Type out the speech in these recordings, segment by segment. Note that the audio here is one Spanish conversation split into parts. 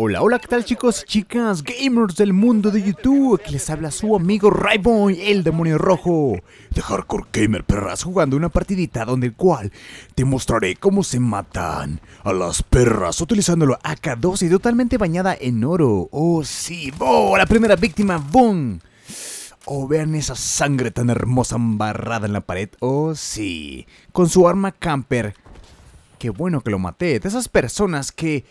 Hola, hola, ¿qué tal chicos, chicas, gamers del mundo de YouTube? Aquí les habla su amigo Rayboy, el demonio rojo de Hardcore Gamer Perras, jugando una partidita donde el cual te mostraré cómo se matan a las perras utilizando la AK-12 totalmente bañada en oro. Oh sí, oh, la primera víctima, boom. Oh, vean esa sangre tan hermosa embarrada en la pared. Oh sí, con su arma camper. Qué bueno que lo maté, de esas personas que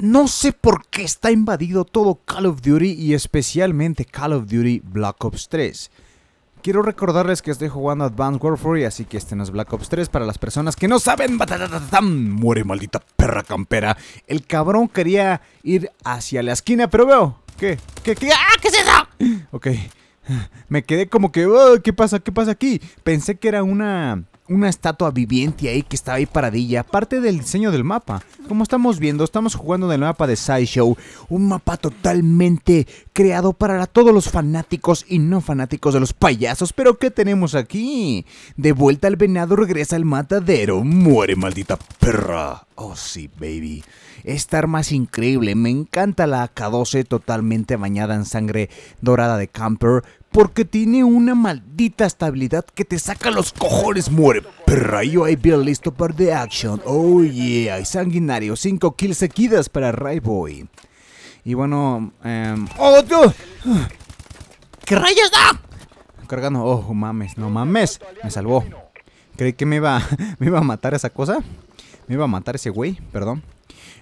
no sé por qué está invadido todo Call of Duty y especialmente Call of Duty Black Ops 3. Quiero recordarles que estoy jugando Advanced Warfare, así que este no es Black Ops 3 para las personas que no saben. Muere maldita perra campera. El cabrón quería ir hacia la esquina, pero veo. ¿Qué? ¿Qué? ¿Qué? ¡Ah! ¿Qué es eso? Ok. Me quedé como que. Oh, ¿Qué pasa? ¿Qué pasa aquí? Pensé que era una una estatua viviente ahí que estaba ahí paradilla, parte del diseño del mapa. Como estamos viendo, estamos jugando en el mapa de Sideshow, un mapa totalmente creado para todos los fanáticos y no fanáticos de los payasos. Pero ¿qué tenemos aquí? De vuelta al venado regresa el matadero, muere maldita perra. Oh sí, baby. Esta arma es increíble. Me encanta la AK-12 totalmente bañada en sangre dorada de camper porque tiene una maldita estabilidad que te saca los cojones, muere. Perra, yo ahí bien listo para de Action. Oh yeah, sanguinario. 5 kills seguidas para Rayboy. Y bueno, em, ¡Oh, Dios! ¿Qué rayos da? Cargando, oh, mames, no mames. Me salvó. Creí que me me iba a matar esa cosa. Me iba a matar ese güey, perdón.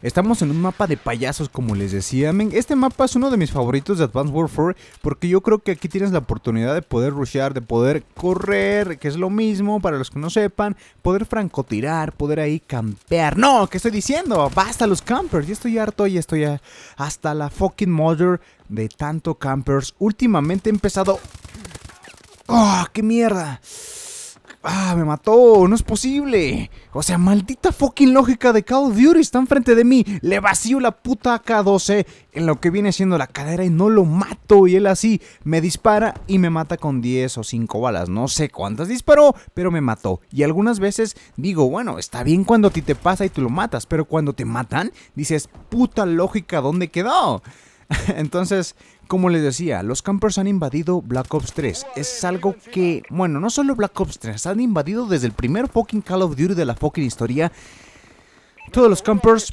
Estamos en un mapa de payasos, como les decía. Este mapa es uno de mis favoritos de Advanced Warfare porque yo creo que aquí tienes la oportunidad de poder rushear, de poder correr, que es lo mismo para los que no sepan, poder francotirar, poder ahí campear. ¡No! ¿Qué estoy diciendo? ¡Basta los campers! Yo estoy harto y estoy hasta la fucking mother de tanto campers. Últimamente he empezado... ¡Oh, qué mierda! ¡Ah, me mató! ¡No es posible! O sea, maldita fucking lógica de Call of Duty está enfrente de mí. Le vacío la puta AK-12 e en lo que viene siendo la cadera y no lo mato. Y él así me dispara y me mata con 10 o 5 balas. No sé cuántas disparó, pero me mató. Y algunas veces digo, bueno, está bien cuando a ti te pasa y tú lo matas. Pero cuando te matan, dices, puta lógica, ¿dónde quedó? Entonces, como les decía, los campers han invadido Black Ops 3. Es algo que, bueno, no solo Black Ops 3, han invadido desde el primer fucking Call of Duty de la fucking historia. Todos los campers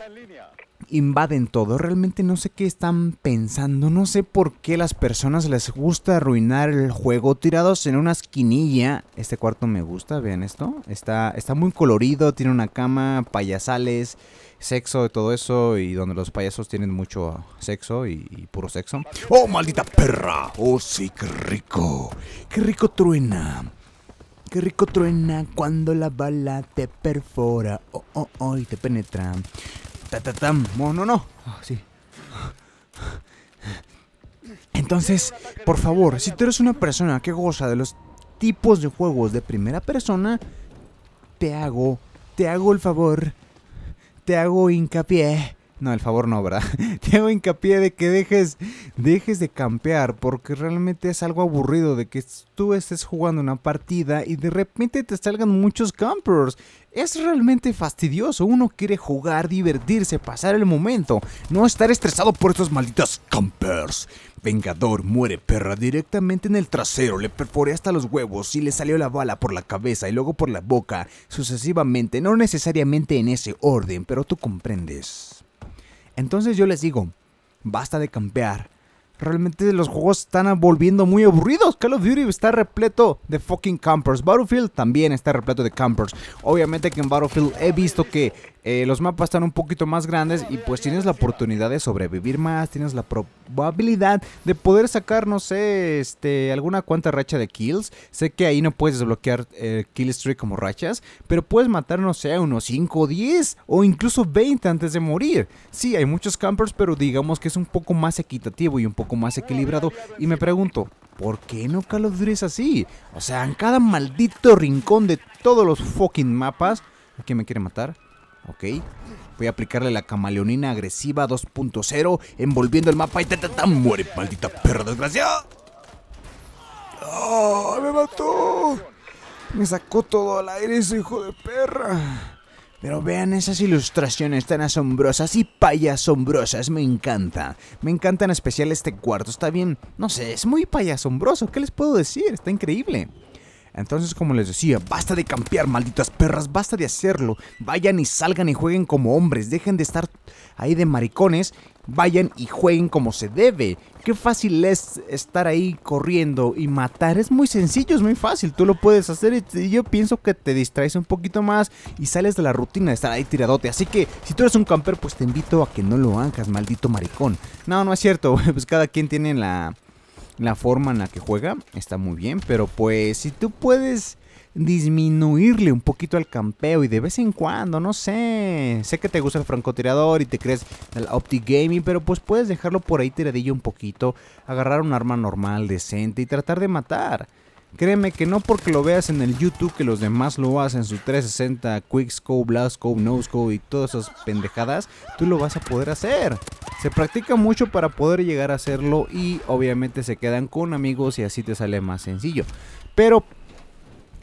invaden todo. Realmente no sé qué están pensando, no sé por qué las personas les gusta arruinar el juego tirados en una esquinilla. Este cuarto me gusta, vean esto. Está, está muy colorido, tiene una cama, payasales, sexo y todo eso. Y donde los payasos tienen mucho sexo y, y puro sexo. ¡Oh, maldita perra! ¡Oh, sí, qué rico! ¡Qué rico truena! Qué rico truena cuando la bala te perfora, oh, oh, oh, y te penetra. No, no, no. Ah, sí. Entonces, por favor, si tú eres una persona que goza de los tipos de juegos de primera persona, te hago, te hago el favor, te hago hincapié no, el favor no, ¿verdad? Te hago hincapié de que dejes, dejes de campear porque realmente es algo aburrido de que tú estés jugando una partida y de repente te salgan muchos campers. Es realmente fastidioso, uno quiere jugar, divertirse, pasar el momento, no estar estresado por estos malditos campers. Vengador muere perra directamente en el trasero, le perforé hasta los huevos y le salió la bala por la cabeza y luego por la boca, sucesivamente, no necesariamente en ese orden, pero tú comprendes. Entonces yo les digo, basta de campear. Realmente los juegos están volviendo muy aburridos. Call of Duty está repleto de fucking campers. Battlefield también está repleto de campers. Obviamente que en Battlefield he visto que eh, los mapas están un poquito más grandes y pues tienes la oportunidad de sobrevivir más, tienes la probabilidad de poder sacar, no sé, este, alguna cuanta racha de kills. Sé que ahí no puedes desbloquear eh, kill streak como rachas, pero puedes matar, no sé, unos 5, 10 o incluso 20 antes de morir. Sí, hay muchos campers, pero digamos que es un poco más equitativo y un poco más equilibrado. Y me pregunto, ¿Por qué no Call así? O sea, en cada maldito rincón de todos los fucking mapas. ¿A quién me quiere matar? ¿ok? Voy a aplicarle la camaleonina agresiva 2.0, envolviendo el mapa y ta, muere, maldita perra desgraciada. ¡Oh, me mató! Me sacó todo al aire ese hijo de perra. Pero vean esas ilustraciones tan asombrosas y payasombrosas, me encanta. Me encanta en especial este cuarto, está bien, no sé, es muy payasombroso, ¿qué les puedo decir? Está increíble. Entonces, como les decía, basta de campear, malditas perras, basta de hacerlo. Vayan y salgan y jueguen como hombres, dejen de estar ahí de maricones, vayan y jueguen como se debe. Qué fácil es estar ahí corriendo y matar, es muy sencillo, es muy fácil, tú lo puedes hacer y yo pienso que te distraes un poquito más y sales de la rutina de estar ahí tiradote. Así que, si tú eres un camper, pues te invito a que no lo hagas, maldito maricón. No, no es cierto, pues cada quien tiene la la forma en la que juega está muy bien, pero pues si tú puedes disminuirle un poquito al campeo y de vez en cuando, no sé, sé que te gusta el francotirador y te crees el Optic Gaming, pero pues puedes dejarlo por ahí tiradillo un poquito, agarrar un arma normal, decente y tratar de matar. Créeme que no porque lo veas en el YouTube que los demás lo hacen, su 360, Quickscope, No scope y todas esas pendejadas, tú lo vas a poder hacer. Se practica mucho para poder llegar a hacerlo y obviamente se quedan con amigos y así te sale más sencillo. Pero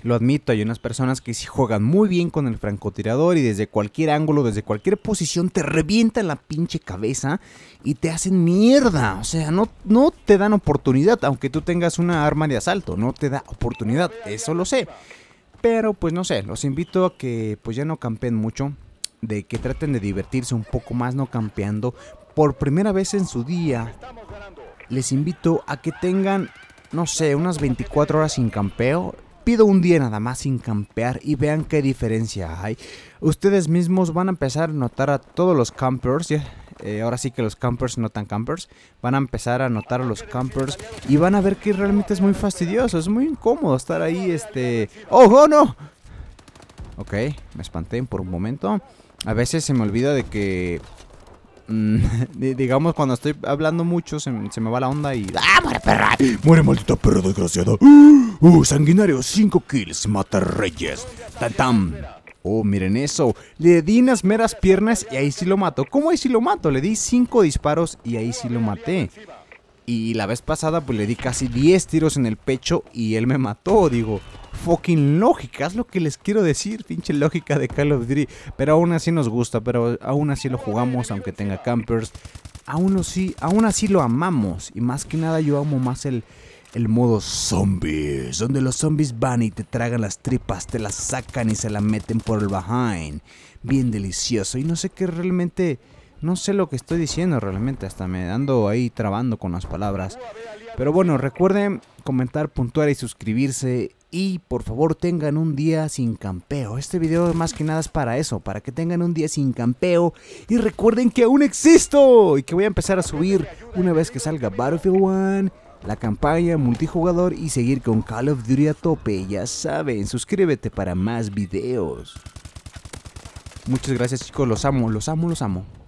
lo admito, hay unas personas que si juegan muy bien con el francotirador y desde cualquier ángulo, desde cualquier posición, te revientan la pinche cabeza y te hacen mierda. O sea, no, no te dan oportunidad, aunque tú tengas una arma de asalto, no te da oportunidad, eso lo sé. Pero pues no sé, los invito a que pues ya no campeen mucho, de que traten de divertirse un poco más no campeando, por primera vez en su día, les invito a que tengan, no sé, unas 24 horas sin campeo. Pido un día nada más sin campear y vean qué diferencia hay. Ustedes mismos van a empezar a notar a todos los campers, eh, ahora sí que los campers notan campers, van a empezar a notar a los campers y van a ver que realmente es muy fastidioso, es muy incómodo estar ahí, este... ojo, no! Ok, me espanté por un momento. A veces se me olvida de que digamos, cuando estoy hablando mucho, se, me va la onda y. ¡Ah, muere perra! ¡Muere maldito perro desgraciado! ¡Uh! uh sanguinario, 5 kills, mata reyes. ¡Tatam! Oh, miren eso. Le di unas meras piernas y ahí sí lo mato. ¿Cómo ahí sí lo mato? Le di cinco disparos y ahí sí lo maté. Y la vez pasada, pues le di casi 10 tiros en el pecho y él me mató, digo fucking lógica. Es lo que les quiero decir, pinche lógica de Call of Duty. Pero aún así nos gusta, pero aún así lo jugamos, aunque tenga campers. Aún así, aún así lo amamos. Y más que nada yo amo más el, el modo zombies, donde los zombies van y te tragan las tripas, te las sacan y se la meten por el behind. Bien delicioso. Y no sé qué realmente... No sé lo que estoy diciendo realmente, hasta me ando ahí trabando con las palabras. Pero bueno, recuerden comentar, puntuar y suscribirse. Y por favor tengan un día sin campeo. Este video más que nada es para eso, para que tengan un día sin campeo. Y recuerden que aún existo y que voy a empezar a subir una vez que salga Battlefield One, la campaña multijugador y seguir con Call of Duty a tope. Ya saben, suscríbete para más videos. Muchas gracias chicos, los amo, los amo, los amo.